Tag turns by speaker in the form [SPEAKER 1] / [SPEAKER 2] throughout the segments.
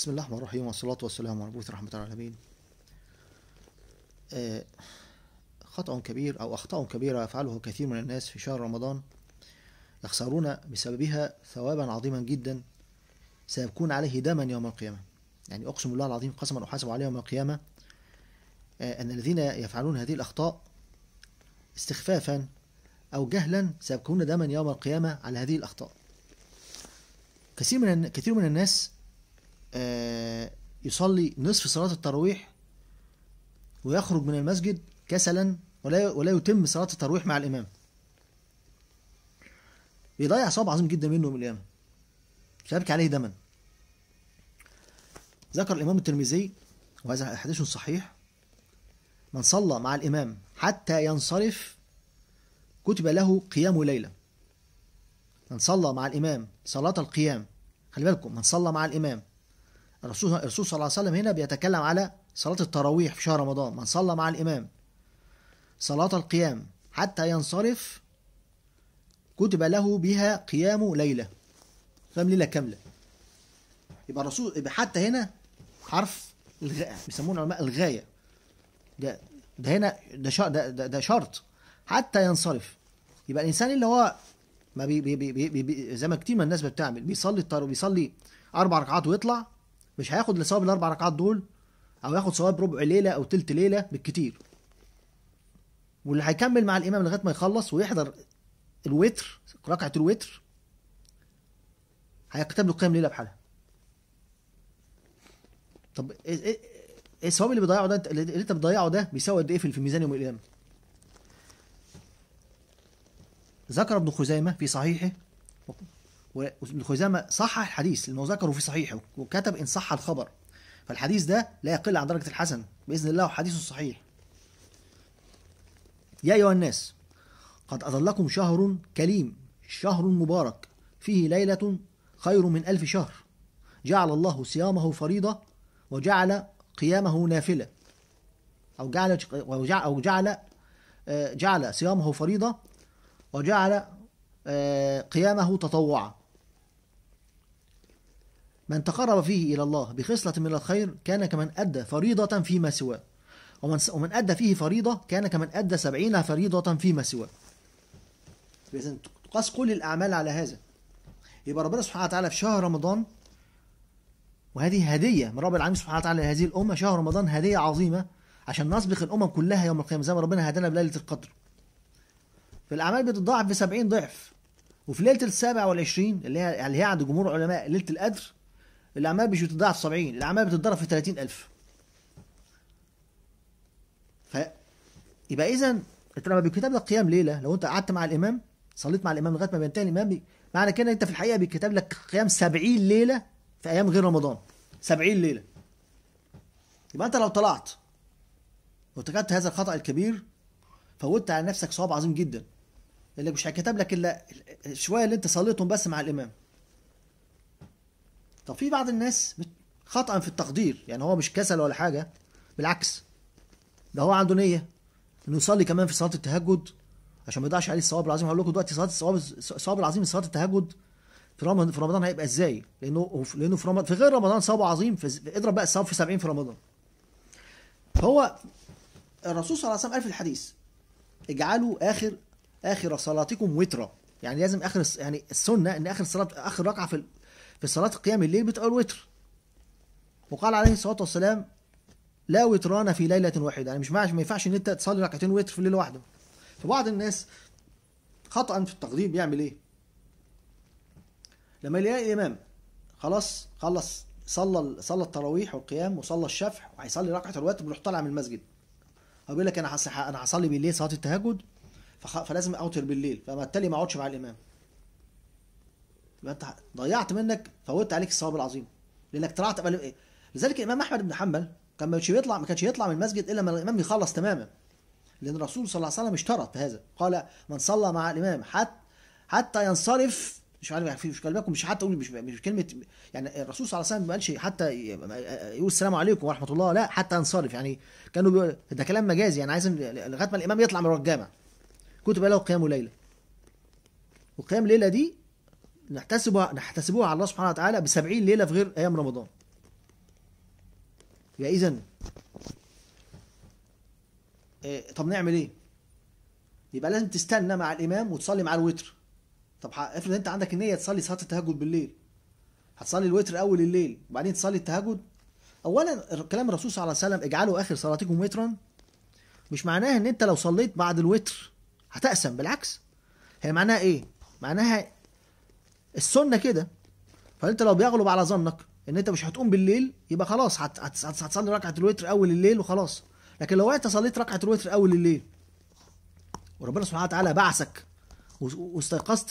[SPEAKER 1] بسم الله الرحمن الرحيم والصلاة والسلام على مبعوث رحمة العالمين آه، خطأ كبير أو أخطاء كبيرة يفعله كثير من الناس في شهر رمضان يخسرون بسببها ثوابا عظيما جدا سيبكون عليه دما يوم القيامة يعني أقسم بالله العظيم قسما أحاسب عليه يوم القيامة آه، أن الذين يفعلون هذه الأخطاء استخفافا أو جهلا سيبكون دما يوم القيامة على هذه الأخطاء كثير من كثير من الناس آه، يصلي نصف صلاة التراويح ويخرج من المسجد كسلا ولا ولا يتم صلاة التراويح مع الإمام بيضيع صواب عظيم جدا منه من الإمام شابك عليه دما ذكر الإمام الترمذي وهذا حديث صحيح من صلى مع الإمام حتى ينصرف كتب له قيام ليلة من صلى مع الإمام صلاة القيام خلي بالكم من صلى مع الإمام الرسول الرسول صلى الله عليه وسلم هنا بيتكلم على صلاة التراويح في شهر رمضان من صلى مع الإمام صلاة القيام حتى ينصرف كتب له بها قيام ليلة قيام ليلة كاملة يبقى الرسول يبقى حتى هنا حرف الغاء بيسمونه العلماء الغاية ده ده هنا ده, ده, ده, ده شرط حتى ينصرف يبقى الإنسان اللي هو ما بي بي بي بي زي ما كتير من الناس بتعمل بيصلي التراويح بيصلي أربع ركعات ويطلع مش هياخد لصواب الاربع ركعات دول او ياخد ثواب ربع ليله او تلت ليله بالكتير واللي هيكمل مع الامام لغايه ما يخلص ويحضر الوتر ركعه الوتر هيكتب له قيام ليله بحالها طب ايه, إيه،, إيه الثواب اللي بيضيعه ده اللي انت بتضيعه ده بيساوي قد ايه في ميزان يوم القيامه ذكر ابن خزيمه في صحيحه وابن خزامة صحح الحديث لأنه ذكره في صحيحه وكتب إن صح الخبر فالحديث ده لا يقل عن درجة الحسن بإذن الله وحديثه صحيح يا أيها الناس قد أظلكم شهر كليم شهر مبارك فيه ليلة خير من ألف شهر جعل الله صيامه فريضة وجعل قيامه نافلة أو جعل أو جعل آه، جعل صيامه فريضة وجعل آه، قيامه تطوعا من تقرب فيه إلى الله بخصلة من الخير كان كمن أدى فريضة فيما سواه ومن, ومن أدى فيه فريضة كان كمن أدى سبعين فريضة فيما سواه لازم تقاس كل الأعمال على هذا يبقى ربنا سبحانه وتعالى في شهر رمضان وهذه هدية من رب العالمين سبحانه وتعالى لهذه الأمة شهر رمضان هدية عظيمة عشان نسبق الأمم كلها يوم القيامة زي ما ربنا هدانا بليلة القدر فالأعمال بتتضاعف ب 70 ضعف وفي ليلة السابع والعشرين اللي هي اللي هي عند جمهور العلماء ليلة القدر الأعمال مش بتتضاعف 70 الأعمال بتتضرب في 30000 ف يبقى إذا أنت لما بيتكتب لك قيام ليلة لو أنت قعدت مع الإمام صليت مع الإمام لغاية ما بينتهي الإمام بي... معنى كده أنت في الحقيقة بيتكتب لك قيام 70 ليلة في أيام غير رمضان 70 ليلة يبقى أنت لو طلعت وارتكبت هذا الخطأ الكبير فوتت على نفسك صواب عظيم جدا لأنك مش هيكتب لك الا الشويه اللي انت صليتهم بس مع الامام طب في بعض الناس خطأ في التقدير يعني هو مش كسل ولا حاجة بالعكس ده هو عنده نية انه يصلي كمان في صلاة التهجد عشان ما يضيعش عليه الصواب العظيم هقول لكم دلوقتي صلاة الصواب الصواب العظيم صلاة التهجد في رمضان في رمضان هيبقى ازاي؟ لانه لانه في رمضان في غير رمضان صواب عظيم اضرب بقى الصواب في 70 في رمضان. هو الرسول صلى الله عليه وسلم قال في الحديث اجعلوا اخر اخر صلاتكم وترا يعني لازم اخر يعني السنه ان اخر صلاه اخر ركعه في في صلاة قيام الليل بتبقى الوتر وقال عليه الصلاة والسلام لا وتران في ليلة واحدة يعني مش ما ينفعش ان انت تصلي ركعتين وتر في ليلة واحدة فبعض الناس خطأ في التقديم بيعمل ايه لما يلاقي الامام خلاص خلص صلى صلى التراويح والقيام وصلى الشفع وهيصلي ركعه الوتر بيروح طالع من المسجد هو بيقول لك انا انا هصلي بالليل صلاه التهجد فلازم اوتر بالليل فبالتالي ما اقعدش مع الامام يبقى انت ضيعت منك فوت عليك الثواب العظيم لانك طلعت قبل ايه لذلك الامام احمد بن حنبل كان ما كانش يطلع ما كانش يطلع من المسجد الا لما الامام يخلص تماما لان الرسول صلى الله عليه وسلم اشترط هذا قال من صلى مع الامام حتى حتى ينصرف مش عارف يعني في مش كلامكم مش حتى اقول مش, مش كلمه يعني الرسول صلى الله عليه وسلم ما قالش حتى يقول السلام عليكم ورحمه الله لا حتى ينصرف يعني كانوا ده كلام مجازي يعني عايز لغايه ما الامام يطلع من الجامع كتب له قيام ليله وقيام ليله دي نحتسبها نحتسبوها على الله سبحانه وتعالى ب 70 ليله في غير ايام رمضان يا اذا إيه طب نعمل ايه يبقى لازم تستنى مع الامام وتصلي مع الوتر طب افرض انت عندك النيه تصلي صلاه التهجد بالليل هتصلي الوتر اول الليل وبعدين تصلي التهجد اولا كلام الرسول صلى الله عليه وسلم اجعلوا اخر صلاتكم وترا مش معناها ان انت لو صليت بعد الوتر هتقسم بالعكس هي معناها ايه معناها السنه كده فانت لو بيغلب على ظنك ان انت مش هتقوم بالليل يبقى خلاص هتصلي ركعه الوتر اول الليل وخلاص لكن لو انت صليت ركعه الوتر اول الليل وربنا سبحانه وتعالى بعثك واستيقظت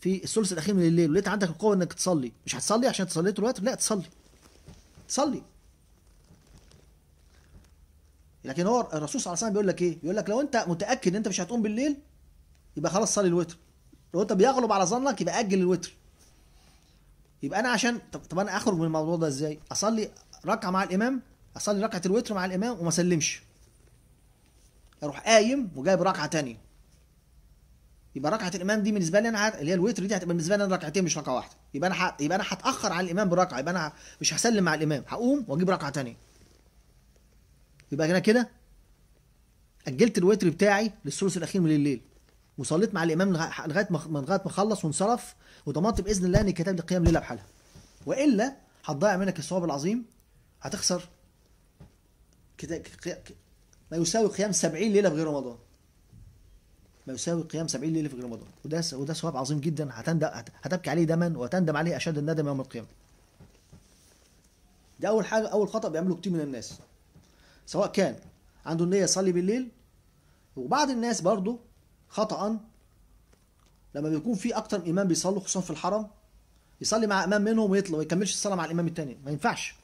[SPEAKER 1] في الثلث الاخير من الليل ولقيت عندك القوه انك تصلي مش هتصلي عشان صليت الوتر لا تصلي تصلي لكن هو الرسول صلى الله عليه وسلم بيقول لك ايه بيقول لك لو انت متاكد ان انت مش هتقوم بالليل يبقى خلاص صلي الوتر لو انت بيغلب على ظنك يبقى اجل الوتر يبقى انا عشان طب, طب انا اخرج من الموضوع ده ازاي اصلي ركعه مع الامام اصلي ركعه الوتر مع الامام وما اسلمش اروح قايم وجايب ركعه تانية يبقى ركعه الامام دي بالنسبه لي انا اللي هي الوتر دي هتبقى بالنسبه لي انا ركعتين مش ركعه واحده يبقى انا ح... يبقى انا هتاخر على الامام بركعه يبقى انا مش هسلم مع الامام هقوم واجيب ركعه تانية يبقى انا كده اجلت الوتر بتاعي للثلث الاخير من الليل وصليت مع الامام لغايه ما لغايه ما خلص وانصرف وضمنت باذن الله ان الكتاب لي قيام ليله بحالها والا هتضيع منك الثواب العظيم هتخسر ما يساوي قيام 70 ليله في غير رمضان ما يساوي قيام 70 ليله في غير رمضان وده وده ثواب عظيم جدا هتندم هتبكي عليه دما وتندم عليه اشد الندم يوم القيامه ده اول حاجه اول خطا بيعمله كتير من الناس سواء كان عنده النيه يصلي بالليل وبعض الناس برضه خطأ لما بيكون في أكتر من إمام بيصلوا خصوصا في الحرم يصلي مع إمام منهم ويطلع ما يكملش الصلاة مع الإمام الثاني ما ينفعش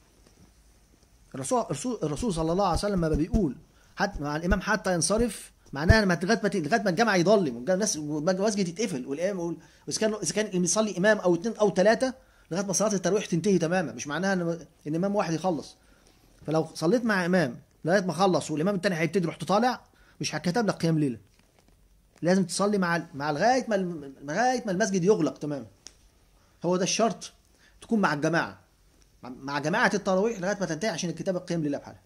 [SPEAKER 1] الرسول الرسول صلى الله عليه وسلم ما بيقول حتى مع الإمام حتى ينصرف معناها لما لغايه ما لغايه ما الجامع يضلم الناس المسجد يتقفل والامام اذا كان اذا كان اللي بيصلي امام او اثنين او ثلاثه لغايه ما صلاه التراويح تنتهي تماما مش معناها ان ان امام واحد يخلص فلو صليت مع امام لغايه ما خلص والامام الثاني هيبتدي رحت طالع مش هتكتب لك قيام ليله لازم تصلي مع مع لغايه ما لغايه ما المسجد يغلق تماما هو ده الشرط تكون مع الجماعه مع جماعه التراويح لغايه ما تنتهي عشان الكتاب القيم لله بحاله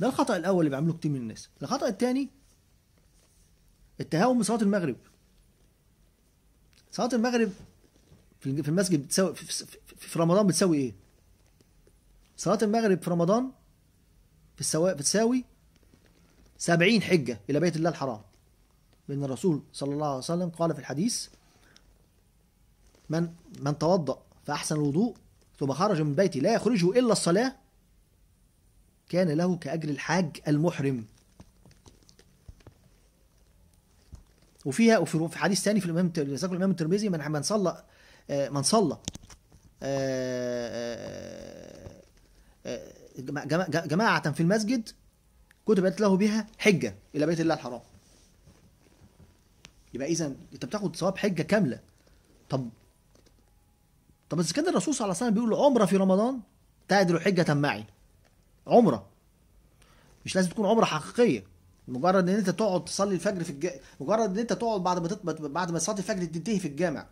[SPEAKER 1] ده الخطا الاول اللي بيعمله كتير من الناس الخطا الثاني التهاون بصلاه المغرب صلاه المغرب في المسجد بتساوي في رمضان بتساوي ايه صلاه المغرب في رمضان في السواء بتساوي سبعين حجة إلى بيت الله الحرام لأن الرسول صلى الله عليه وسلم قال في الحديث من من توضأ فأحسن الوضوء ثم خرج من بيتي لا يخرجه إلا الصلاة كان له كأجر الحاج المحرم وفيها وفي حديث ثاني في الإمام ذكر الإمام الترمذي من من صلى آه، من صلى آه، آه، جماعة في المسجد كتبت له بها حجه الى بيت الله الحرام يبقى اذا انت بتاخد ثواب حجه كامله طب طب اذا كان الرسول صلى الله عليه وسلم بيقول عمره في رمضان تعدل حجه معي عمره مش لازم تكون عمره حقيقيه مجرد ان انت تقعد تصلي الفجر في الج... مجرد ان انت تقعد بعد ما تطبط... بعد ما تصلي الفجر تنتهي في الجامع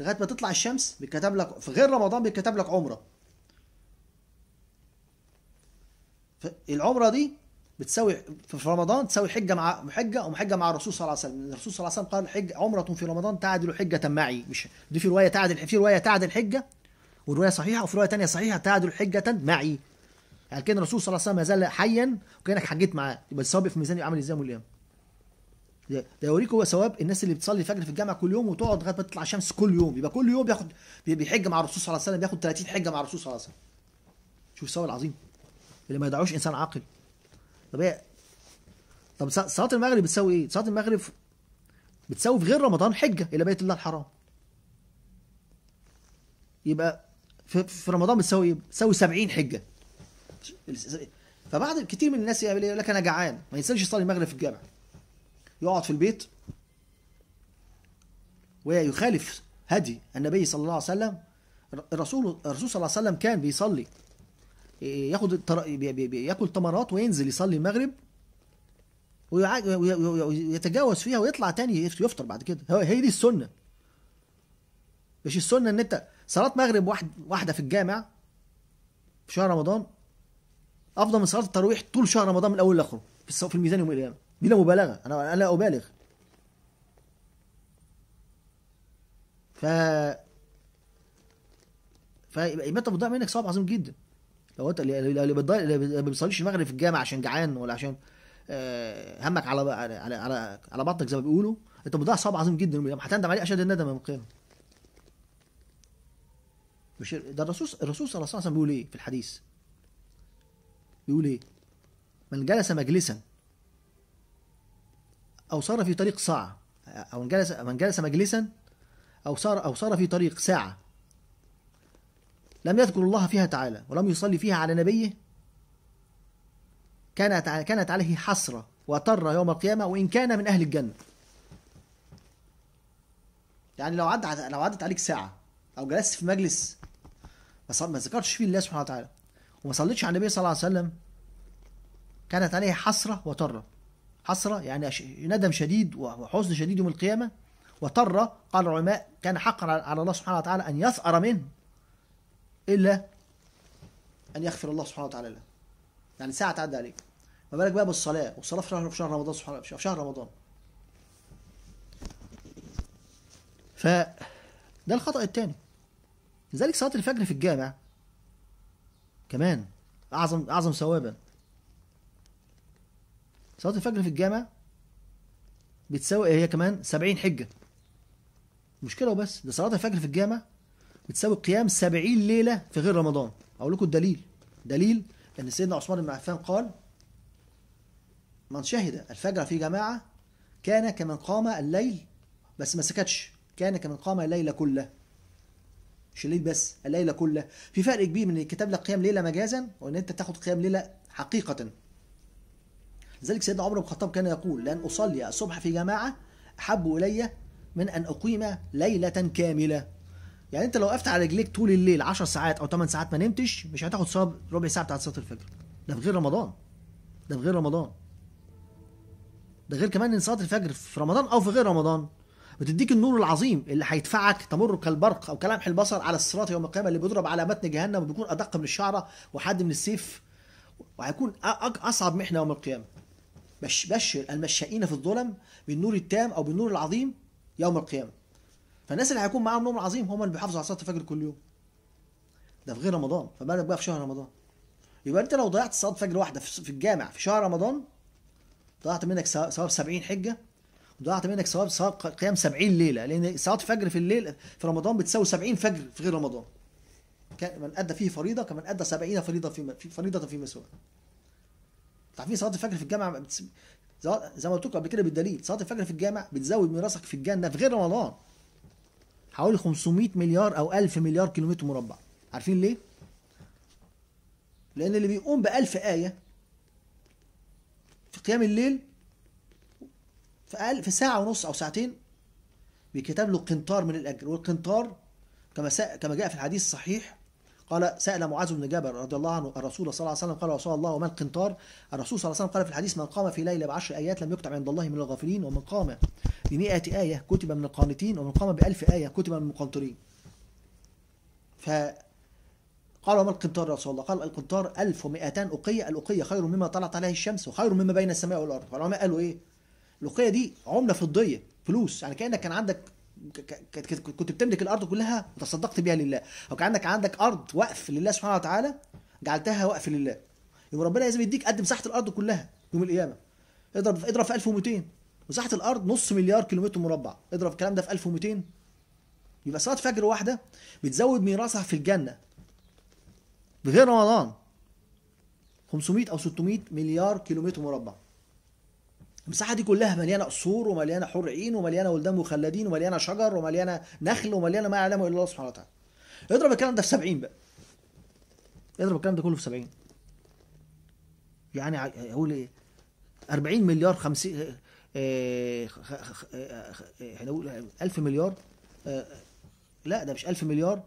[SPEAKER 1] لغايه ما تطلع الشمس بيتكتب لك في غير رمضان بيتكتب لك عمره العمره دي بتساوي في رمضان تساوي حجه مع حجه او مع الرسول صلى الله عليه وسلم، الرسول صلى الله عليه وسلم قال حج عمره في رمضان تعدل حجه معي، مش دي في روايه تعدل في روايه تعدل حجه وروايه صحيحه وفي روايه ثانيه صحيحه تعدل حجه معي. يعني كان الرسول صلى الله عليه وسلم ما زال حيا وكانك حجيت معاه، يبقى الثواب في ميزان عامل ازاي والقيامه. ده يوريك هو ثواب الناس اللي بتصلي الفجر في الجامع كل يوم وتقعد لغايه ما تطلع الشمس كل يوم، يبقى كل يوم بياخد بيحج مع الرسول صلى الله عليه وسلم، بياخد 30 حجه مع الرسول صلى الله عليه وسلم. شوف الثواب العظيم اللي ما يدعوش انسان عاقل. طب هي طب صلاه المغرب بتساوي ايه صلاه المغرب بتساوي في غير رمضان حجه الى بيت الله الحرام يبقى في رمضان بتساوي إيه؟ بتساوي 70 حجه فبعض كتير من الناس يقول لك انا جعان ما ينساش يصلي المغرب في الجامع يقعد في البيت ويخالف هدي النبي صلى الله عليه وسلم الرسول الرسول صلى الله عليه وسلم كان بيصلي ياخد ياكل تمرات وينزل يصلي المغرب ويتجاوز فيها ويطلع تاني يفطر بعد كده هي دي السنه مش السنه ان انت صلاه مغرب واحد واحده في الجامع في شهر رمضان افضل من صلاه التراويح طول شهر رمضان من الاول لاخره في الميزان يوم القيامه لا مبالغه انا انا ابالغ ف فيبقى فإماتة بتضيع منك صعب عظيم جدا لو انت اللي ما بيصليش المغرب في الجامع عشان جعان ولا عشان آه، همك على على على على بطنك زي ما بيقولوا انت بتضيع صعب عظيم جدا هتندم عليه اشد الندم يوم القيامه مش ده الرسول الرسول صلى الله عليه وسلم بيقول ايه في الحديث بيقول ايه من جلس مجلسا او صار في طريق ساعه او من جلس من جلس مجلسا او صار او صار في طريق ساعه لم يذكر الله فيها تعالى ولم يصلي فيها على نبيه كانت كانت عليه حسرة وتر يوم القيامة وإن كان من أهل الجنة يعني لو عدت لو عدت عليك ساعة أو جلست في مجلس ما ذكرتش فيه الله سبحانه وتعالى وما صليتش على النبي صلى الله عليه وسلم كانت عليه حسرة وترة حسرة يعني ندم شديد وحزن شديد يوم القيامة وترة قال العلماء كان حقا على الله سبحانه وتعالى أن يثأر منه إلا أن يغفر الله سبحانه وتعالى له يعني ساعة تعدى عليك ما بالك بقى بالصلاة والصلاة في شهر رمضان سبحان الله في شهر رمضان ف ده الخطأ الثاني لذلك صلاة الفجر في الجامع كمان أعظم أعظم ثوابا صلاة الفجر في الجامع بتساوي هي كمان 70 حجة مشكلة وبس ده صلاة الفجر في الجامع بتساوي قيام 70 ليله في غير رمضان اقول لكم الدليل دليل ان سيدنا عثمان بن عفان قال من شهد الفجر في جماعه كان كمن قام الليل بس ما سكتش كان كمن قام الليل كله مش الليل بس الليله كله في فرق كبير من الكتاب لك قيام ليله مجازا وان انت تاخد قيام ليله حقيقه لذلك سيدنا عمر بن الخطاب كان يقول لن اصلي الصبح في جماعه احب الي من ان اقيم ليله كامله يعني انت لو وقفت على رجليك طول الليل 10 ساعات او 8 ساعات ما نمتش مش هتاخد صلاه ربع ساعه بتاعت صلاه الفجر ده في غير رمضان ده في غير رمضان ده غير كمان ان صلاه الفجر في رمضان او في غير رمضان بتديك النور العظيم اللي هيدفعك تمر كالبرق او كلمح البصر على الصراط يوم القيامه اللي بيضرب على متن جهنم وبيكون ادق من الشعره وحد من السيف وهيكون اصعب محنه يوم القيامه بش بشر المشائين في الظلم بالنور التام او بالنور العظيم يوم القيامه فالناس اللي هيكون معاهم نوم عظيم هم اللي بيحافظوا على صلاه الفجر كل يوم ده في غير رمضان فما بالك بقى في شهر رمضان يبقى انت لو ضيعت صلاه فجر واحده في الجامع في شهر رمضان ضيعت منك ثواب 70 حجه وضيعت منك ثواب ثواب قيام 70 ليله لان صلاه فجر في الليل في رمضان بتساوي 70 فجر في غير رمضان من ادى فيه فريضه كمن ادى 70 فريضه في فريضه في مسوى عارفين صلاه الفجر في الجامع زي ما قلت لكم قبل كده بالدليل صلاه الفجر في الجامع بتزود ميراثك في الجنه في غير رمضان حوالي 500 مليار او 1000 مليار كيلومتر مربع عارفين ليه لان اللي بيقوم ب 1000 ايه في قيام الليل في أقل في ساعه ونص او ساعتين بيكتب له قنطار من الاجر والقنطار كما كما جاء في الحديث الصحيح قال سأل معاذ بن جبل رضي الله عنه الرسول صلى الله عليه وسلم قال رسول الله وما القنطار الرسول صلى الله عليه وسلم قال في الحديث من قام في ليلة بعشر آيات لم يكتب عند الله من الغافلين ومن قام بمئة آية كتب من القانتين ومن قام بألف آية كتب من المقنطرين ف قال وما القنطار يا رسول الله قال القنطار 1200 أقية الأقية خير مما طلعت عليه الشمس وخير مما بين السماء والأرض فالعلماء قالوا إيه الأقية دي عملة فضية فلوس يعني كأنك كان عندك كنت بتملك الارض كلها وتصدقت بها لله او كان عندك عندك ارض وقف لله سبحانه وتعالى جعلتها وقف لله يبقى ربنا لازم يديك قد مساحه الارض كلها يوم القيامه اضرب اضرب في 1200 مساحه الارض نص مليار كيلومتر مربع اضرب الكلام ده في 1200 يبقى صلاه فجر واحده بتزود ميراثها في الجنه بغير رمضان 500 او 600 مليار كيلومتر مربع المساحه دي كلها مليانه قصور ومليانه حور عين ومليانه ولدان مخلدين ومليانه شجر ومليانه نخل ومليانه ما يعلمه الا الله سبحانه وتعالى اضرب الكلام ده في 70 بقى اضرب الكلام ده كله في 70 يعني اقول ايه 40 مليار 50 آه، آه، احنا نقول 1000 مليار آه، لا ده مش 1000 مليار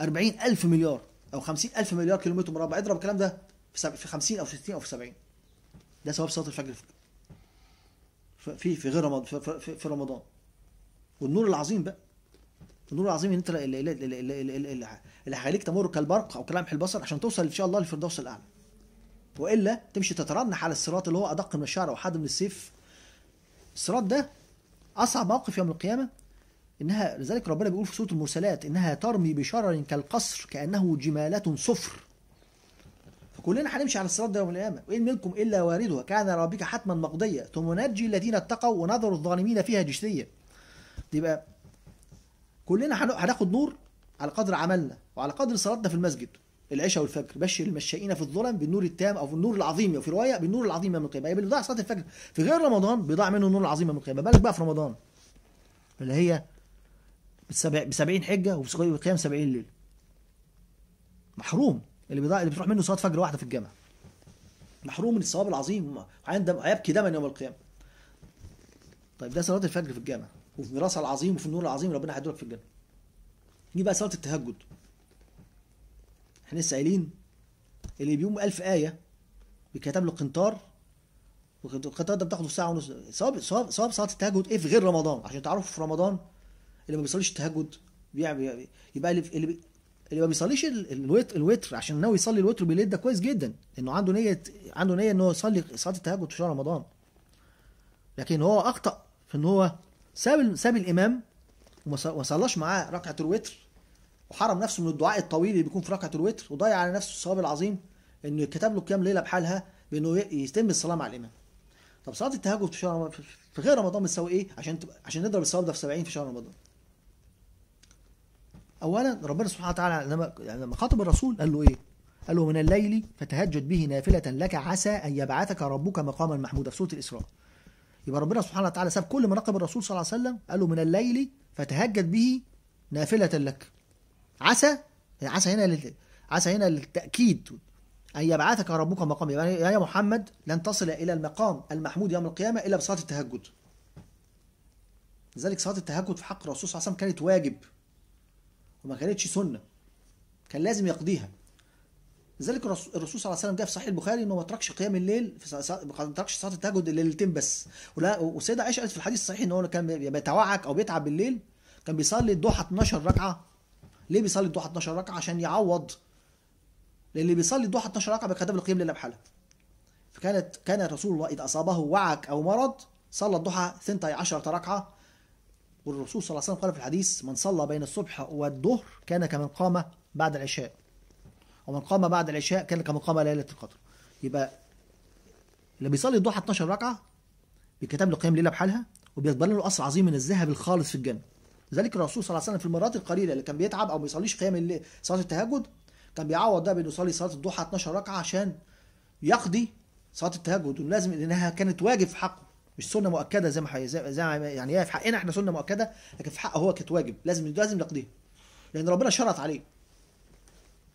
[SPEAKER 1] 40000 مليار او 50000 مليار كيلومتر مربع اضرب الكلام ده في 50 او في 60 او في 70 ده ثواب صلاه الفجر في في في غير رمضان في, في رمضان والنور العظيم بقى النور العظيم انت اللي هيخليك تمر كالبرق او كلمح البصر عشان توصل ان شاء الله للفردوس الاعلى والا تمشي تترنح على الصراط اللي هو ادق من الشعر او حد من السيف الصراط ده اصعب موقف يوم القيامه انها لذلك ربنا بيقول في سوره المرسلات انها ترمي بشرر كالقصر كانه جمالات صفر كلنا هنمشي على الصراط ده يوم القيامه وان منكم الا واردها كان ربك حتما مقضيه ثم ننجي الذين اتقوا ونذر الظالمين فيها جثيه يبقى كلنا هناخد نور على قدر عملنا وعلى قدر صلاتنا في المسجد العشاء والفجر بشر المشائين في الظلم بالنور التام او النور العظيم وفي روايه بالنور العظيم يوم القيامه يبقى بيضيع صلاه الفجر في غير رمضان بيضاع منه النور العظيم يوم القيامه بالك بقى في رمضان اللي هي ب 70 حجه وفي قيام 70 ليله محروم اللي بيضيع اللي بتروح منه صلاه فجر واحده في الجامع محروم من الثواب العظيم هيبكي دما يوم القيامه طيب ده صلاه الفجر في الجامع وفي الميراث العظيم وفي النور العظيم ربنا هيدولك في الجنه دي بقى صلاه التهجد احنا لسه قايلين اللي بيقوم 1000 ايه بيتكتب له قنطار والقنطار ده بتاخده ساعه ونص ثواب ثواب ثواب صلاه التهجد ايه في غير رمضان عشان تعرفوا في رمضان اللي ما بيصليش التهجد بيعمل يبقى اللي اللي ما بيصليش الوتر الوتر عشان ناوي يصلي الوتر بالليل ده كويس جدا لانه عنده نيه عنده نيه ان هو يصلي صلاه التهجد في شهر رمضان لكن هو اخطا في ان هو ساب ساب الامام وما صلاش معاه ركعه الوتر وحرم نفسه من الدعاء الطويل اللي بيكون في ركعه الوتر وضيع على نفسه الثواب العظيم انه كتب له كام ليله بحالها بانه يتم الصلاه مع الامام طب صلاه التهجد في شهر في غير رمضان بتساوي ايه عشان تبقى عشان نضرب الثواب ده في 70 في شهر رمضان اولا ربنا سبحانه وتعالى لما لما خاطب الرسول قال له ايه؟ قال له من الليل فتهجد به نافله لك عسى ان يبعثك ربك مقاما محمودا في سوره الاسراء. يبقى ربنا سبحانه وتعالى ساب كل مراقب الرسول صلى الله عليه وسلم قال له من الليل فتهجد به نافله لك عسى يعني عسى هنا عسى هنا للتاكيد أن يبعثك ربك مقام يعني يا محمد لن تصل إلى المقام المحمود يوم القيامة إلا بصلاة التهجد لذلك صلاة التهجد في حق الرسول صلى الله عليه وسلم كانت واجب وما كانتش سنة كان لازم يقضيها لذلك الرسول صلى الله عليه وسلم جاء في صحيح البخاري انه ما تركش قيام الليل في ما تركش صلاه التهجد ليلتين بس ولا والسيده عائشه قالت في الحديث الصحيح ان هو كان بيتوعك او بيتعب بالليل كان بيصلي الضحى 12 ركعه ليه بيصلي الضحى 12 ركعه عشان يعوض لان اللي بيصلي الضحى 12 ركعه بيكتب القيام لله بحالها فكانت كان رسول الله اذا اصابه وعك او مرض صلى الضحى 12 ركعه والرسول صلى الله عليه وسلم قال في الحديث من صلى بين الصبح والظهر كان كمن قام بعد العشاء ومن قام بعد العشاء كان كمن قام ليلة القدر يبقى اللي بيصلي الضحى 12 ركعة بيتكتب له قيام ليلة بحالها وبيقبل له أصل عظيم من الذهب الخالص في الجنة ذلك الرسول صلى الله عليه وسلم في المرات القليلة اللي كان بيتعب أو ما بيصليش قيام الليل صلاة التهجد كان بيعوض ده بأنه يصلي صلاة الضحى 12 ركعة عشان يقضي صلاة التهجد ولازم لأنها كانت واجب في حقه مش سنه مؤكده زي ما حي... زي ما يعني هي في حقنا احنا سنه مؤكده لكن في حقه هو كانت واجب لازم لازم نقضيها لان ربنا شرط عليه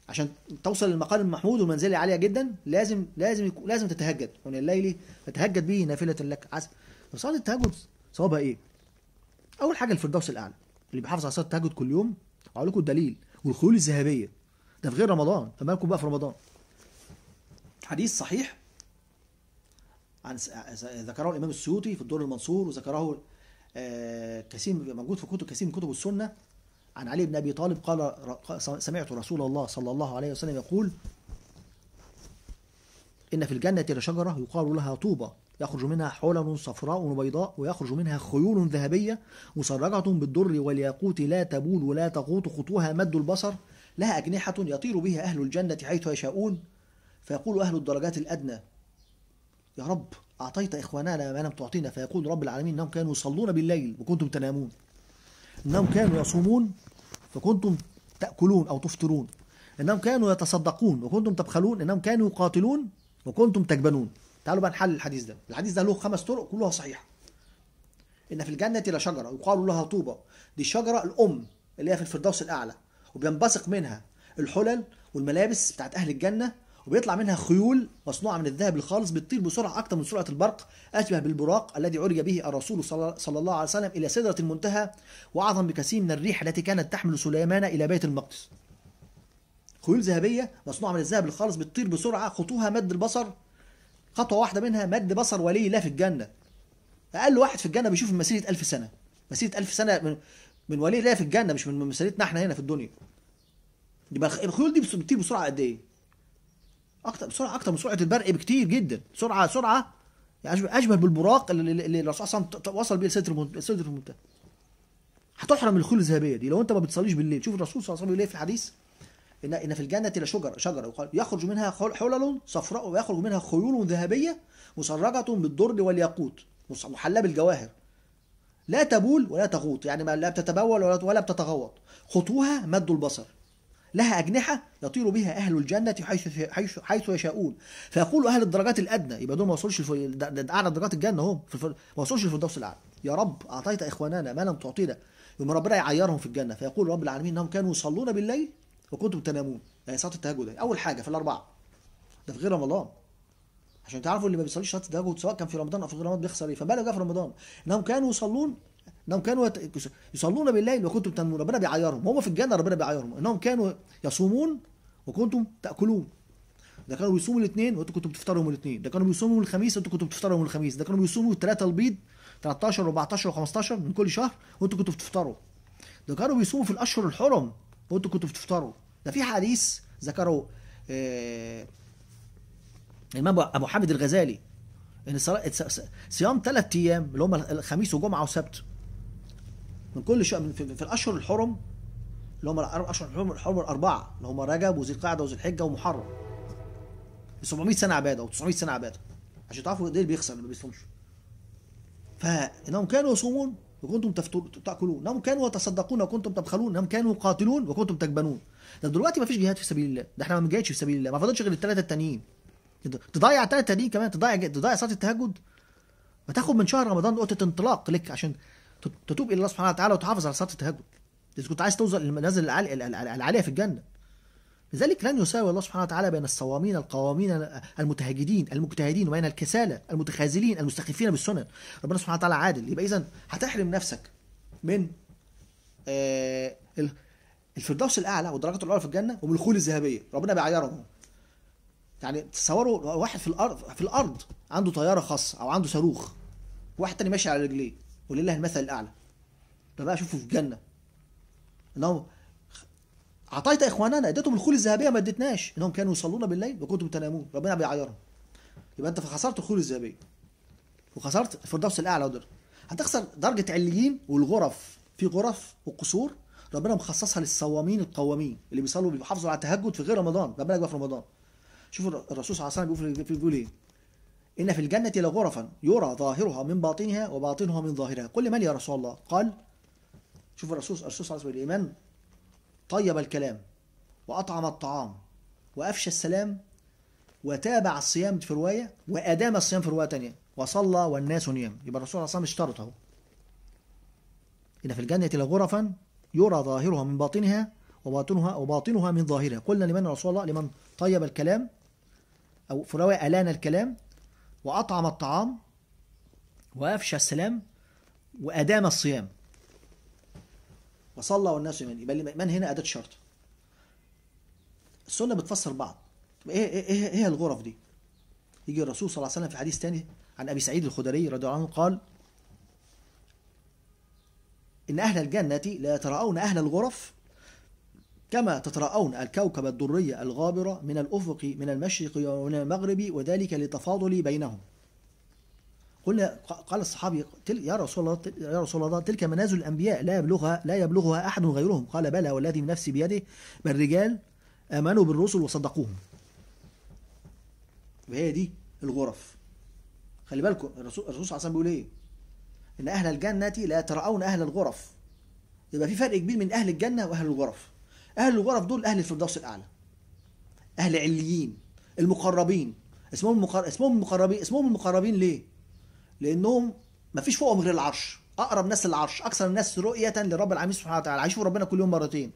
[SPEAKER 1] عشان توصل للمقام المحمود والمنزله العاليه جدا لازم لازم لازم تتهجد ومن الليل فتهجد به نافله لك عسى طب صلاه التهجد صوابها ايه؟ اول حاجه الفردوس الاعلى اللي بيحافظ على صلاه التهجد كل يوم هقول لكم الدليل والخيول الذهبيه ده في غير رمضان فما بقى في رمضان حديث صحيح عن آه، ذكره الامام السيوطي في الدور المنصور وذكره آه، كثير موجود في كتب كثير من كتب السنه عن علي بن ابي طالب قال سمعت رسول الله صلى الله عليه وسلم يقول ان في الجنه لشجره يقال لها طوبه يخرج منها حلل صفراء وبيضاء ويخرج منها خيول ذهبيه مسرجه بالدر والياقوت لا تبول ولا تغوط خطوها مد البصر لها اجنحه يطير بها اهل الجنه حيث يشاؤون فيقول اهل الدرجات الادنى يا رب أعطيت إخواننا ما لم تعطينا فيقول رب العالمين أنهم كانوا يصلون بالليل وكنتم تنامون أنهم كانوا يصومون فكنتم تأكلون أو تفطرون أنهم كانوا يتصدقون وكنتم تبخلون أنهم كانوا يقاتلون وكنتم تجبنون تعالوا بقى نحلل الحديث ده الحديث ده له خمس طرق كلها صحيحة إن في الجنة لشجرة يقال لها طوبة دي الشجرة الأم اللي هي في الفردوس الأعلى وبينبثق منها الحلل والملابس بتاعت أهل الجنة وبيطلع منها خيول مصنوعة من الذهب الخالص بتطير بسرعة أكثر من سرعة البرق أشبه بالبراق الذي عرج به الرسول صلى الله عليه وسلم إلى سدرة المنتهى وأعظم بكثير من الريح التي كانت تحمل سليمان إلى بيت المقدس خيول ذهبية مصنوعة من الذهب الخالص بتطير بسرعة خطوها مد البصر خطوة واحدة منها مد بصر ولي الله في الجنة أقل واحد في الجنة بيشوف مسيرة ألف سنة مسيرة ألف سنة من, من ولي الله في الجنة مش من مسيرتنا احنا هنا في الدنيا يبقى الخيول دي بتطير بسرعة قد إيه؟ اكتر بسرعه اكتر من سرعه البرق بكتير جدا سرعه سرعه يعني اشبه بالبراق اللي الرسول صلى الله عليه وسلم وصل بيه لسدر سدر المنتهى هتحرم الخيول الذهبيه دي لو انت ما بتصليش بالليل شوف الرسول صلى الله عليه وسلم ايه في الحديث ان ان في الجنه شجر شجره يخرج منها حلل صفراء ويخرج منها خيول ذهبيه مسرجه بالدر والياقوت محلاه بالجواهر لا تبول ولا تغوط يعني لا بتتبول ولا بتتغوط خطوها مد البصر لها أجنحة يطير بها أهل الجنة حيث حيث حيث يشاؤون فيقول أهل الدرجات الأدنى يبقى دول ما وصلوش أعلى درجات الجنة هم في ما وصلوش الفردوس الأعلى يا رب أعطيت إخواننا ما لم تعطينا يوم ربنا يعيرهم في الجنة فيقول رب العالمين أنهم كانوا يصلون بالليل وكنتم تنامون يعني صلاة التهجد أول حاجة في الأربعة ده في غير رمضان عشان تعرفوا اللي ما بيصليش صلاه التهجد سواء كان في رمضان او في غير رمضان بيخسر ايه فما جاء في رمضان انهم كانوا يصلون انهم كانوا يصلون بالليل وكنتم تنمون ربنا بيعيرهم هم في الجنه ربنا بيعيرهم انهم كانوا يصومون وكنتم تاكلون ده كانوا بيصوموا الاثنين وانتم كنتم بتفطروا يوم الاثنين ده كانوا بيصوموا الخميس وانتم كنتم بتفطروا يوم الخميس ده كانوا بيصوموا الثلاثه البيض 13 و14 و15 من كل شهر وانتم كنتم بتفطروا ده كانوا بيصوموا في الاشهر الحرم وانتم كنتم بتفطروا ده في حديث ذكره آه الامام ابو حامد الغزالي ان صيام ثلاث ايام اللي هم الخميس وجمعه وسبت من كل شهر من في, في الاشهر الحرم اللي هم الاشهر الحرم الحرم الاربعه اللي هم رجب وذي القعده وذي الحجه ومحرم 700 سنه عباده او 900 سنه عباده عشان تعرفوا ايه اللي بيخسر ما بيصومش فانهم كانوا يصومون وكنتم تاكلون انهم كانوا يتصدقون وكنتم تبخلون انهم كانوا يقاتلون وكنتم تجبنون ده دلوقتي ما فيش جهاد في سبيل الله ده احنا ما بنجاهدش في سبيل الله ما فضلش غير الثلاثه التانيين تضيع الثلاثه دي كمان تضيع تضيع صلاه التهجد ما تاخد من شهر رمضان نقطه انطلاق لك عشان تتوب الى الله سبحانه وتعالى وتحافظ على صلاه التهجد اذا كنت عايز توصل للمنازل العاليه في الجنه لذلك لن يساوي الله سبحانه وتعالى بين الصوامين القوامين المتهجدين المجتهدين وبين الكسالى المتخاذلين المستخفين بالسنن ربنا سبحانه وتعالى عادل يبقى اذا هتحرم نفسك من آه، الفردوس الاعلى والدرجات الاولى في الجنه ومن الخول الذهبيه ربنا بيعيرهم يعني تصوروا واحد في الارض في الارض عنده طياره خاصه او عنده صاروخ واحد تاني ماشي على رجليه ولله المثل الأعلى ده بقى أشوفه في الجنة إنهم أعطيت إخواننا اديتهم الخول الذهبية ما اديتناش إنهم كانوا يصلون بالليل وكنتم تنامون ربنا بيعيرهم يبقى أنت فخسرت الخول الذهبية وخسرت الفردوس الأعلى ودر هتخسر درجة عليين والغرف في غرف وقصور ربنا مخصصها للصوامين القوامين اللي بيصلوا بيحافظوا على التهجد في غير رمضان ربنا بالك في رمضان شوف الرسول صلى الله عليه وسلم بيقول ايه إن في الجنة لغرفا يرى ظاهرها من باطنها وباطنها من ظاهرها قل من يا رسول الله قال شوف الرسول الرسول صلى الله عليه وسلم الإيمان طيب الكلام وأطعم الطعام وأفشى السلام وتابع الصيام في رواية وأدام الصيام في رواية تانية وصلى والناس نيام يبقى الرسول عليه وسلم اشترط أهو إن في الجنة لغرفا يرى ظاهرها من باطنها وباطنها وباطنها من ظاهرها قلنا لمن رسول الله لمن طيب الكلام أو في رواية ألان الكلام وأطعم الطعام وأفشى السلام وأدام الصيام وصلى والناس يمن يبقى من هنا أداة شرط السنة بتفسر بعض طب إيه إيه إيه, إيه الغرف دي؟ يجي الرسول صلى الله عليه وسلم في حديث تاني عن أبي سعيد الخدري رضي الله عنه قال إن أهل الجنة لا يتراءون أهل الغرف كما تتراءون الكوكب الدري الغابر من الأفق من المشرق ومن المغرب وذلك لتفاضل بينهم قلنا قال الصحابي يا رسول الله يا رسول الله تلك منازل الانبياء لا يبلغها لا يبلغها احد غيرهم قال بلى والذي نفسي بيده بل رجال امنوا بالرسل وصدقوهم وهي دي الغرف خلي بالكم الرسول صلى الله عليه وسلم بيقول ايه ان اهل الجنه لا ترعون اهل الغرف يبقى في فرق كبير من اهل الجنه واهل الغرف اهل الغرف دول اهل الفردوس الاعلى اهل عليين المقربين اسمهم المقر... اسمهم المقربين اسمهم المقربين ليه لانهم ما فيش فوقهم غير العرش اقرب ناس للعرش اكثر الناس رؤيه لرب العالمين سبحانه وتعالى عايشوا ربنا كل يوم مرتين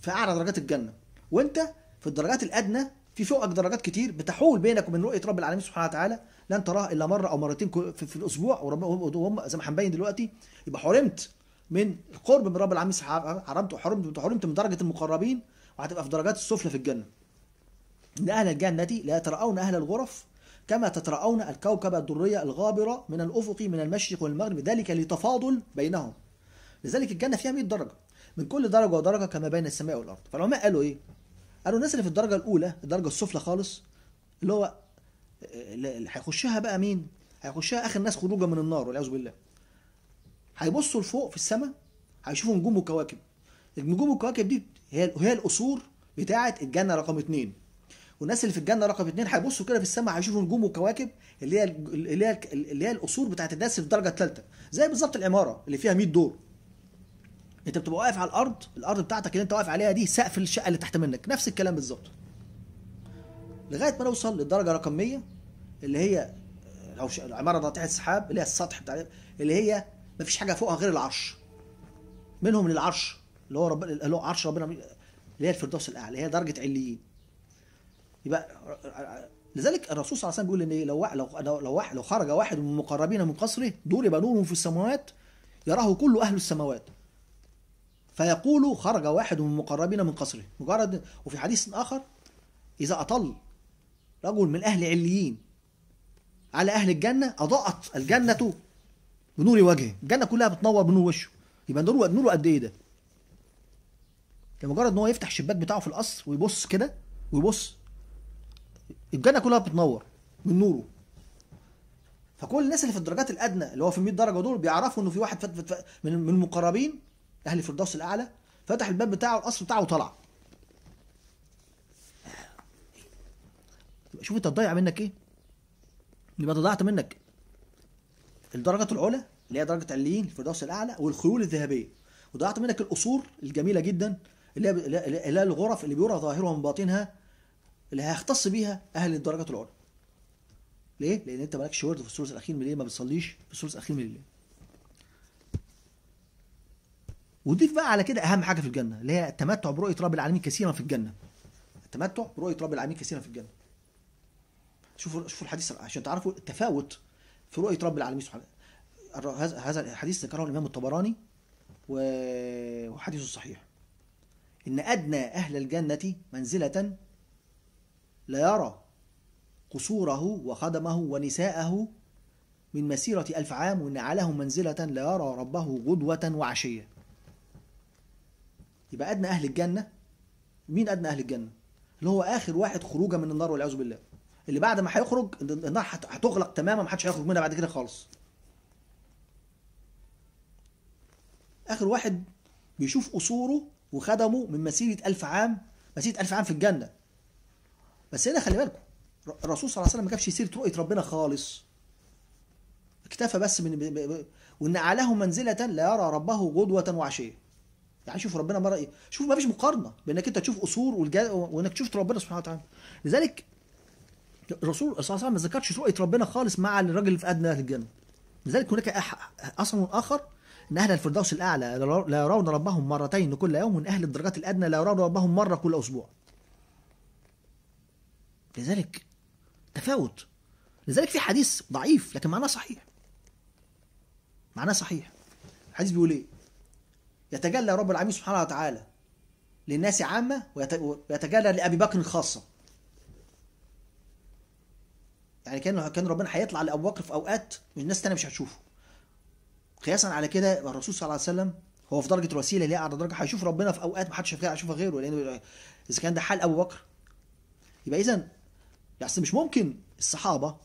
[SPEAKER 1] في اعلى درجات الجنه وانت في الدرجات الادنى في فوقك درجات كتير بتحول بينك وبين رؤيه رب العالمين سبحانه وتعالى لن تراه الا مره او مرتين في, في الاسبوع وهم زي ما هنبين دلوقتي يبقى حرمت من القرب من رب العالمين حرمت وحرمت وحرمت من درجه المقربين وهتبقى في درجات السفلى في الجنه ان اهل الجنه لا يتراون اهل الغرف كما تتراون الكوكب الدرية الغابرة من الأفق من المشرق والمغرب ذلك لتفاضل بينهم لذلك الجنة فيها 100 درجة من كل درجة ودرجة كما بين السماء والأرض فالعلماء قالوا إيه؟ قالوا الناس اللي في الدرجة الأولى الدرجة السفلى خالص اللي هو آه، اللي هيخشها بقى مين؟ هيخشها آخر ناس خروجا من النار والعياذ بالله هيبصوا لفوق في السماء هيشوفوا نجوم وكواكب النجوم والكواكب دي هي هي القصور بتاعه الجنه رقم اثنين والناس اللي في الجنه رقم اثنين هيبصوا كده في السماء هيشوفوا نجوم وكواكب اللي هي اللي هي اللي هي القصور بتاعه الناس في الدرجه الثالثه زي بالظبط العماره اللي فيها 100 دور انت بتبقى واقف على الارض الارض بتاعتك اللي انت واقف عليها دي سقف الشقه اللي تحت منك نفس الكلام بالظبط لغايه ما نوصل للدرجه رقم 100 اللي هي او العماره ناطحه السحاب اللي هي السطح بتاع اللي هي مفيش حاجه فوقها غير العرش منهم للعرش اللي هو رب اللي هو عرش ربنا اللي هي الفردوس الاعلى هي درجه عليين يبقى لذلك الرسول صلى الله عليه وسلم بيقول ان إيه؟ لو لو لو, لو خرج واحد من المقربين من قصره ضرب نور في السماوات يراه كل اهل السماوات فيقول خرج واحد من المقربين من قصره مجرد وفي حديث اخر اذا اطل رجل من اهل عليين على اهل الجنه اضاءت الجنه بنور وجهه الجنه كلها بتنور بنور وشه يبقى نور نوره قد ايه ده لمجرد يعني ان هو يفتح الشباك بتاعه في القصر ويبص كده ويبص الجنه كلها بتنور من نوره فكل الناس اللي في الدرجات الادنى اللي هو في 100 درجه دول بيعرفوا انه في واحد فت فت من المقربين اهل الفردوس الاعلى فتح الباب بتاعه القصر بتاعه وطلع شوف انت تضيع منك ايه يبقى ضيعت منك الدرجه العلى اللي هي درجه عليين الفردوس الاعلى والخيول الذهبيه وضيعت منك الأصول الجميله جدا اللي هي اللي هي الغرف اللي بيرى ظاهرها من باطنها اللي هيختص بيها اهل الدرجه العلى ليه؟ لان انت مالكش ورد في الثلث الاخير من الليل ما بتصليش في الثلث الاخير من الليل وضيف بقى على كده اهم حاجه في الجنه اللي هي التمتع برؤيه رب العالمين كثيرا في الجنه التمتع برؤيه رب العالمين كثيرا في الجنه شوفوا شوفوا الحديث عشان تعرفوا التفاوت في رؤية رب العالمين سبحانه هذا الحديث ذكره الإمام الطبراني وحديث صحيح إن أدنى أهل الجنة منزلة لا يرى قصوره وخدمه ونساءه من مسيرة ألف عام وإن عليهم منزلة لا يرى ربه غدوة وعشية يبقى أدنى أهل الجنة مين أدنى أهل الجنة اللي هو آخر واحد خروجا من النار والعياذ بالله اللي بعد ما هيخرج النار هتغلق تماما ما حدش هيخرج منها بعد كده خالص اخر واحد بيشوف قصوره وخدمه من مسيره ألف عام مسيره ألف عام في الجنه بس هنا خلي بالكم الرسول صلى الله عليه وسلم ما جابش سيره رؤيه ربنا خالص اكتفى بس من ب... ب... وان اعلاه منزله لا يرى ربه غدوه وعشيه يعني شوف ربنا مره ايه شوف ما فيش مقارنه بانك انت تشوف قصور وانك تشوف ربنا سبحانه وتعالى لذلك الرسول صلى الله عليه وسلم ما ذكرش رؤيه ربنا خالص مع الراجل اللي في ادنى الجنه لذلك هناك اصل اخر ان اهل الفردوس الاعلى لا يرون ربهم مرتين كل يوم وان اهل الدرجات الادنى لا يرون ربهم مره كل اسبوع لذلك تفاوت لذلك في حديث ضعيف لكن معناه صحيح معناه صحيح الحديث بيقول ايه يتجلى رب العالمين سبحانه وتعالى للناس عامه ويتجلى لابي بكر خاصه يعني كان كان ربنا هيطلع لابو بكر في اوقات الناس الثانيه مش هتشوفه قياسا على كده الرسول صلى الله عليه وسلم هو في درجه الوسيله اللي هي اعلى درجه هيشوف ربنا في اوقات ما حدش هيشوفها غيره لان اذا كان ده حال ابو بكر يبقى اذا يعني مش ممكن الصحابه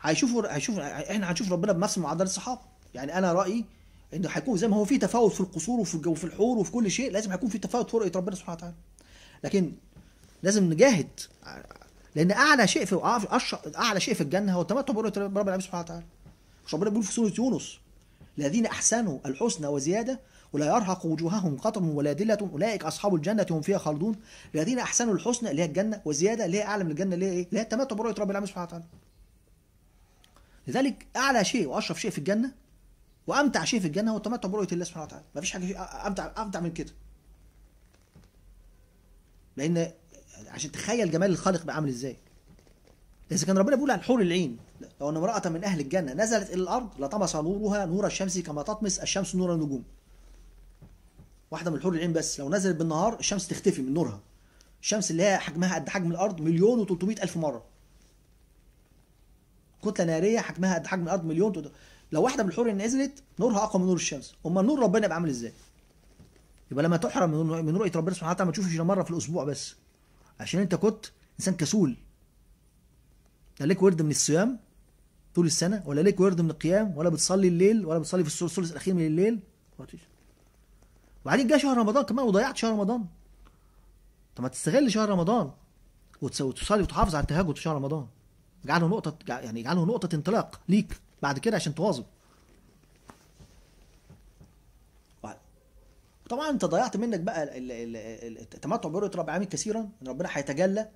[SPEAKER 1] هيشوفوا هيشوف احنا هنشوف ربنا بنفس معدل الصحابه يعني انا رايي انه هيكون زي ما هو في تفاوت في القصور وفي الجو وفي الحور وفي كل شيء لازم هيكون في تفاوت في رؤيه ربنا سبحانه وتعالى لكن لازم نجاهد لان اعلى شيء في اعلى شيء في الجنه هو التمتع برؤيه رب العالمين سبحانه وتعالى مش ربنا بيقول في سوره يونس الذين احسنوا الحسنى وزياده ولا يرهق وجوههم قطر ولا دله اولئك اصحاب الجنه هم فيها خالدون الذين احسنوا الحسنى اللي هي الجنه وزياده اللي هي اعلى من الجنه اللي هي ايه؟ اللي هي التمتع برؤيه رب العالمين سبحانه وتعالى لذلك اعلى شيء واشرف شيء في الجنه وامتع شيء في الجنه هو التمتع برؤيه الله سبحانه وتعالى مفيش حاجه امتع امتع من كده لان عشان تخيل جمال الخالق بقى عامل ازاي اذا كان ربنا بيقول عن حور العين لو ان امراه من اهل الجنه نزلت الى الارض لطمس نورها نور الشمس كما تطمس الشمس نور النجوم واحده من حور العين بس لو نزلت بالنهار الشمس تختفي من نورها الشمس اللي هي حجمها قد حجم الارض مليون و الف مره كتله ناريه حجمها قد حجم الارض مليون تد... لو واحده من الحور نزلت نورها اقوى من نور الشمس امال نور ربنا يبقى عامل ازاي يبقى لما تحرم من رؤيه ربنا سبحانه وتعالى ما تشوفش مره في الاسبوع بس عشان انت كنت انسان كسول لا ليك ورد من الصيام طول السنه ولا ليك ورد من القيام ولا بتصلي الليل ولا بتصلي في الثلث الاخير من الليل وبعدين جه شهر رمضان كمان وضيعت شهر رمضان طب ما تستغل شهر رمضان وتصلي وتحافظ على التهجد في شهر رمضان اجعله نقطه يعني اجعله نقطه انطلاق ليك بعد كده عشان تواظب طبعا انت ضيعت منك بقى التمتع برؤيه رب العالمين كثيرا ان ربنا هيتجلى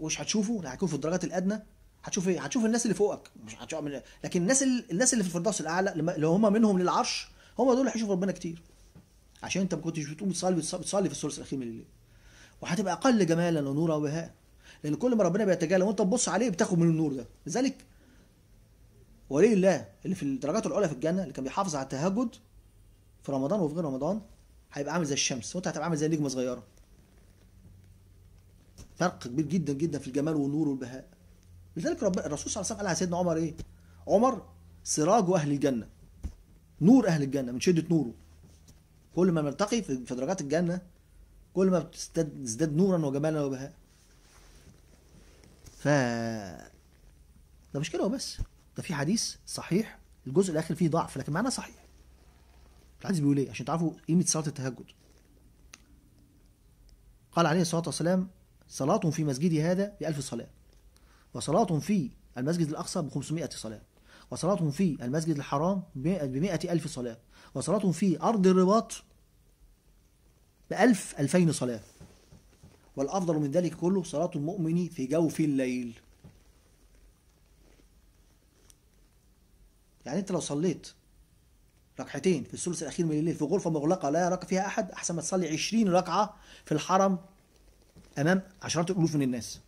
[SPEAKER 1] ومش هتشوفه هيكون في الدرجات الادنى هتشوف ايه هتشوف الناس اللي فوقك مش هتشوف من... لكن الناس اللي... الناس اللي في الفردوس الاعلى اللي هم منهم للعرش هم دول اللي هيشوفوا ربنا كتير عشان انت ما كنتش بتقوم تصلي بتصلي في الثلث الاخير من الليل وهتبقى اقل جمالا ونورا وبهاء لان كل ما ربنا بيتجلى وانت تبص عليه بتاخد من النور ده لذلك ولي الله اللي في الدرجات العليا في الجنه اللي كان بيحافظ على التهجد في رمضان وفي غير رمضان هيبقى عامل زي الشمس وانت هتبقى عامل زي نجمه صغيره فرق كبير جدا جدا في الجمال والنور والبهاء لذلك رب الرسول صلى الله عليه وسلم قال على سيدنا عمر ايه عمر سراج اهل الجنه نور اهل الجنه من شده نوره كل ما نلتقي في درجات الجنه كل ما بتزداد نورا وجمالا وبهاء ف ده مش كده وبس ده في حديث صحيح الجزء الاخر فيه ضعف لكن معناه صحيح الحديث بيقول ايه عشان تعرفوا قيمه صلاه التهجد قال عليه الصلاه والسلام صلاه في مسجدي هذا ب 1000 صلاه وصلاه في المسجد الاقصى ب 500 صلاه وصلاه في المسجد الحرام ب 100 ألف صلاه وصلاه في ارض الرباط ب 1000 2000 صلاة والأفضل من ذلك كله صلاة المؤمن في جوف الليل يعني أنت لو صليت ركعتين في الثلث الأخير من الليل في غرفة مغلقة لا يراك فيها أحد أحسن ما تصلي 20 ركعة في الحرم أمام عشرات الألوف من الناس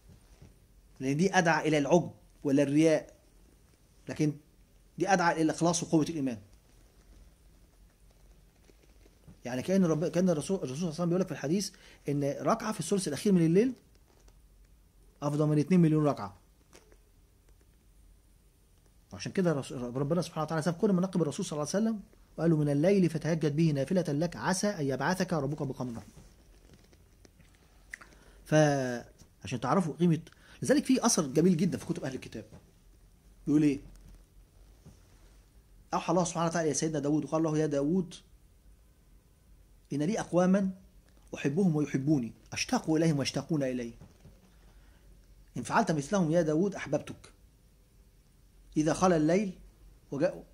[SPEAKER 1] لأن دي أدعى إلى العجب ولا الرياء لكن دي أدعى إلى الإخلاص وقوة الإيمان يعني كان رب... كان الرسول الرسول صلى الله عليه وسلم بيقول لك في الحديث ان ركعه في الثلث الاخير من الليل افضل من 2 مليون ركعه وعشان كده ربنا سبحانه وتعالى ساب كل مناقب الرسول صلى الله عليه وسلم وقال له من الليل فتهجد به نافلة لك عسى أن يبعثك ربك بقمر فعشان تعرفوا قيمة لذلك في أثر جميل جدا في كتب أهل الكتاب يقول إيه أوحى الله سبحانه وتعالى إلى سيدنا داود وقال له يا داود إن لي أقواما أحبهم ويحبوني أشتاق إليهم ويشتاقون إلي إن فعلت مثلهم يا داود أحببتك إذا خلى الليل وجاء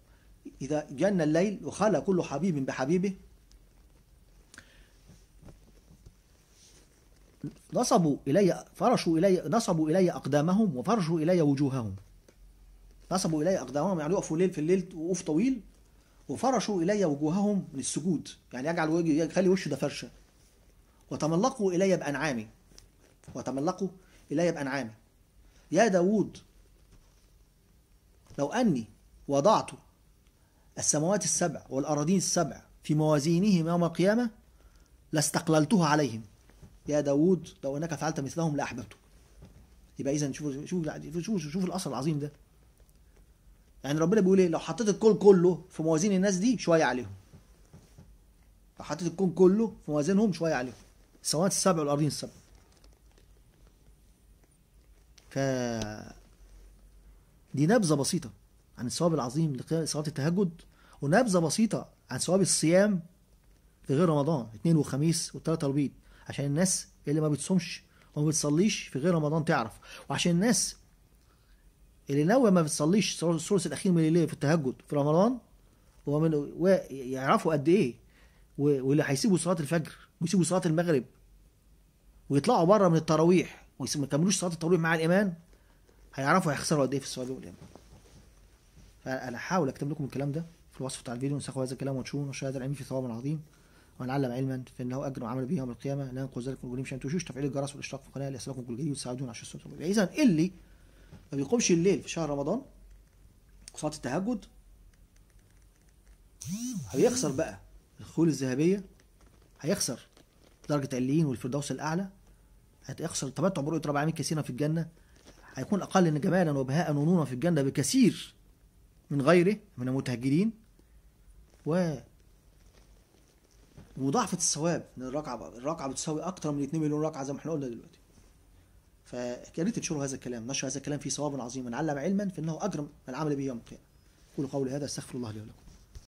[SPEAKER 1] إذا جن الليل وخلى كل حبيب بحبيبه نصبوا إلي فرشوا إلي نصبوا إلي أقدامهم وفرشوا إلي وجوههم نصبوا إلي أقدامهم يعني يقفوا ليل في الليل وقوف طويل وفرشوا إلي وجوههم للسجود يعني يجعل وجه يخلي وشه ده فرشة وتملقوا إلي بأنعامي وتملقوا إلي بأنعامي يا داوود لو أني وضعت السماوات السبع والأراضين السبع في موازينهم يوم القيامة لاستقللتها عليهم يا داوود لو أنك فعلت مثلهم لأحببتك يبقى إذا شوف شوف شوف شوف الأصل العظيم ده يعني ربنا بيقول إيه لو حطيت الكل كله في موازين الناس دي شوية عليهم لو حطيت الكون كله في موازينهم شوية عليهم السماوات السبع والأراضين السبع ف دي نبذة بسيطة عن الثواب العظيم لصلاة التهجد ونبذة بسيطة عن ثواب الصيام في غير رمضان اثنين وخميس والثلاثة البيض عشان الناس اللي ما بتصومش وما بتصليش في غير رمضان تعرف وعشان الناس اللي ناوية ما بتصليش الثلث الأخير من الليل في التهجد في رمضان ومن يعرفوا قد إيه واللي هيسيبوا صلاة الفجر ويسيبوا صلاة المغرب ويطلعوا بره من التراويح وما يكملوش صلاة التراويح مع الإمام هيعرفوا هيخسروا قد إيه في الصلاة والإمام فأنا احاول أكتب لكم الكلام ده في الوصف بتاع الفيديو نسخ هذا الكلام ونشوه نشر هذا العلم في ثواب عظيم ونعلم علما فانه اجر وعمل به يوم القيامه لا ينقص ذلك من مش تشوش تفعيل الجرس والاشتراك في القناه ليصلكم كل جديد وتساعدون على الشخص اذا اللي ما بيقومش الليل في شهر رمضان صلاه التهجد هيخسر بقى الخيول الذهبيه هيخسر درجه الاليين والفردوس الاعلى هيخسر تمتع برؤيه رب العالمين كثيرا في الجنه هيكون اقل جمالا وبهاء ونورا في الجنه بكثير من غيره من المتهجرين و وضعفة الثواب ان الركعه الركعه بتساوي اكتر من 2 مليون ركعه زي ما احنا قلنا دلوقتي فيا ريت تنشروا هذا الكلام نشر هذا الكلام فيه ثواب عظيم من علم علما فانه اجرم العمل به يوم القيامه قولوا قولي هذا استغفر الله لي ولكم